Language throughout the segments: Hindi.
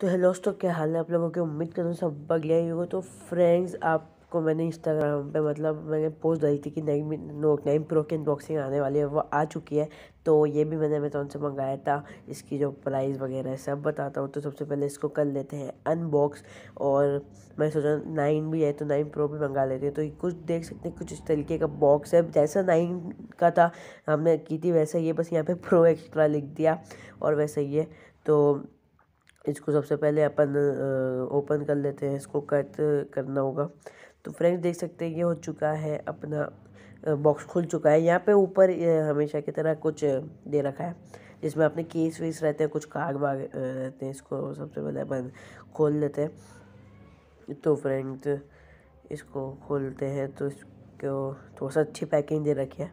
तो हेलो दोस्तों क्या हाल है आप लोगों की उम्मीद करूँ सब बढ़िया ही हो तो फ्रेंड्स आपको मैंने इंस्टाग्राम पे मतलब मैंने पोस्ट डाली थी कि नई नोट नाइन प्रो की अनबॉक्सिंग आने वाली है वो आ चुकी है तो ये भी मैंने अमेजोन से मंगाया था इसकी जो प्राइस वगैरह है सब बताता हूँ तो सबसे पहले इसको कर लेते हैं अनबॉक्स और मैं सोचा नाइन भी है तो नाइन प्रो भी मंगा लेते हैं तो कुछ देख सकते हैं कुछ इस तरीके का बॉक्स है जैसा नाइन का था हमने की थी वैसा ये बस यहाँ पर प्रो एक्स्ट्रा लिख दिया और वैसा है तो इसको सबसे पहले अपन ओपन कर लेते हैं इसको कट करना होगा तो फ्रेंड्स देख सकते हैं ये हो चुका है अपना बॉक्स खुल चुका है यहाँ पे ऊपर हमेशा की तरह कुछ दे रखा है जिसमें अपने केस वेस रहते हैं कुछ काग वाग रहते हैं इसको सबसे पहले अपन खोल लेते हैं तो फ्रेंड्स इसको खोलते हैं तो इसको थोड़ा सा अच्छी पैकिंग दे रखी है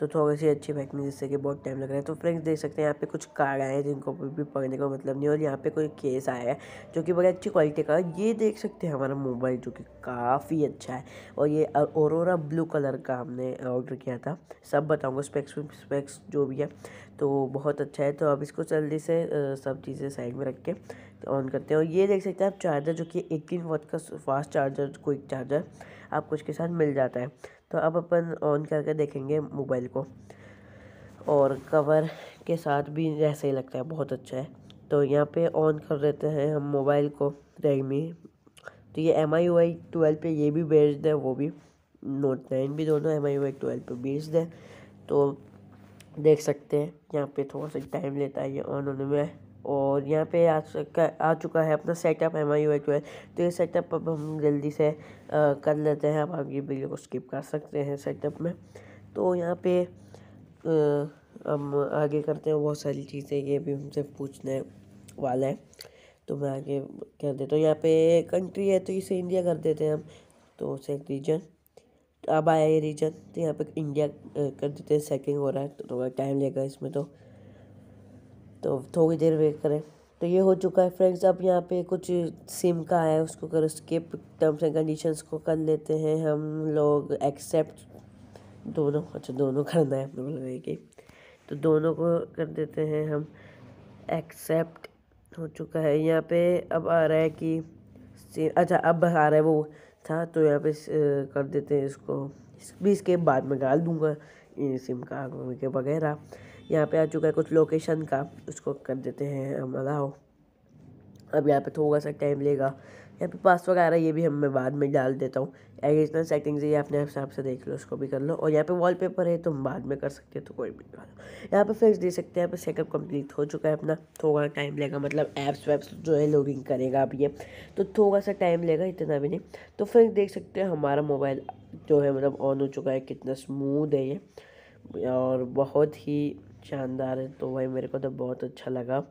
तो थोड़ी तो सी अच्छी बैठनी जिससे कि बहुत टाइम लग रहा है तो फ्रेंड्स देख सकते हैं यहाँ पे कुछ कार्ड आए हैं जिनको भी पढ़ने का मतलब नहीं और यहाँ पे कोई केस आया है जो कि बड़ी अच्छी क्वालिटी का ये देख सकते हैं हमारा मोबाइल जो कि काफ़ी अच्छा है और ये और ब्लू कलर का हमने ऑर्डर किया था सब बताऊँगा स्पेक्स स्पेक्स जो भी है तो बहुत अच्छा है तो अब इसको जल्दी से सब चीज़ें साइड में रख के तो ऑन करते हैं और ये देख सकते हैं आप चार्जर जो कि एटीन वॉट का फास्ट चार्जर क्विक चार्जर आपको इसके साथ मिल जाता है तो अब अपन ऑन करके देखेंगे मोबाइल को और कवर के साथ भी ऐसे ही लगता है बहुत अच्छा है तो यहाँ पे ऑन कर देते हैं हम मोबाइल को रेडमी तो ये एम आई वाई ट्वेल्व पर ये भी बेच दें वो भी नोट नाइन भी दोनों एम आई वाई ट्वेल्व पर बेच दें तो देख सकते हैं यहाँ पे थोड़ा सा टाइम लेता है ये ऑन होने में और यहाँ पे आ चुका आ चुका है अपना सेटअप एम आई यू तो ये सेटअप अब हम जल्दी से आ, कर लेते हैं आप ये वीडियो को स्किप कर सकते हैं सेटअप में तो यहाँ पे आ, हम आगे करते हैं बहुत सारी चीज़ें ये भी हमसे पूछने वाला है तो मैं आगे कर देता हूँ यहाँ पे कंट्री है तो इसे इंडिया कर देते हैं हम तो सेक रीजन अब आया ये रीजन तो यहाँ पर इंडिया कर देते हैं सेकेंड हो रहा है तो थोड़ा तो टाइम लेगा इसमें तो तो थोड़ी देर वेट करें तो ये हो चुका है फ्रेंड्स अब यहाँ पे कुछ सिम का है उसको कर स्किप टर्म्स एंड कंडीशंस को कर लेते हैं हम लोग एक्सेप्ट दोनों अच्छा दोनों करना है मतलब तो दोनों को कर देते हैं हम एक्सेप्ट हो चुका है यहाँ पे अब आ रहा है कि अच्छा अब आ रहा है वो था तो यहाँ पे कर देते हैं इसको भी इसके बाद में डाल दूँगा सिम कार्ड वगैरह यहाँ पे आ चुका है कुछ लोकेशन का उसको कर देते हैं हम अलाओ अब यहाँ पे थोड़ा सा टाइम लेगा यहाँ पे पासवर्ड आ रहा है ये भी हम मैं बाद में डाल देता हूँ एडिशनल सेटिंग्स ये अपने हिसाब से देख लो उसको भी कर लो और यहाँ पे वॉलपेपर है तो हम बाद में कर सकते हैं तो कोई भी यहाँ पे फिक्स दे सकते हैं यहाँ पे सेटअप कंप्लीट हो चुका है अपना थोड़ा टाइम लेगा मतलब ऐप्स वैप्स जो है लॉगिंग करेगा अब ये तो थोड़ा सा टाइम लेगा इतना भी नहीं तो फिर देख सकते हैं हमारा मोबाइल जो है मतलब ऑन हो चुका है कितना स्मूथ है ये और बहुत ही शानदार है तो भाई मेरे को तो बहुत अच्छा लगा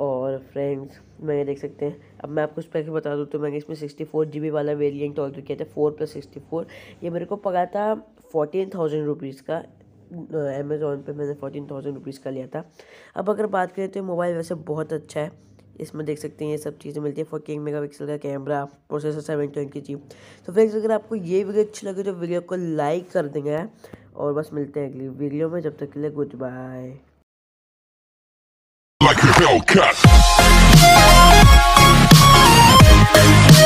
और फ्रेंड्स मैं ये देख सकते हैं अब मैं आपको स्पेक्स बता दूँ तो मैंने इसमें सिक्सटी फोर जी बी वाला वेरियंट ऑर्डर किया था फोर प्लस सिक्सटी फोर ये मेरे को पका था फोर्टीन थाउजेंड रुपीज़ का अमेज़ोन पे मैंने फोर्टीन थाउजेंड रुपीज़ का लिया था अब अगर बात करें तो मोबाइल वैसे बहुत अच्छा है इसमें देख सकते हैं ये सब चीज़ें मिलती है फोर्टी एट मेगा पिक्सल का camera processor seven twenty G तो फ्रेंड्स अगर आपको ये वीडियो अच्छी लगे तो वीडियो को लाइक कर देंगे और बस मिलते हैं अगली वीडियो में जब तक के लिए गुड बाय like a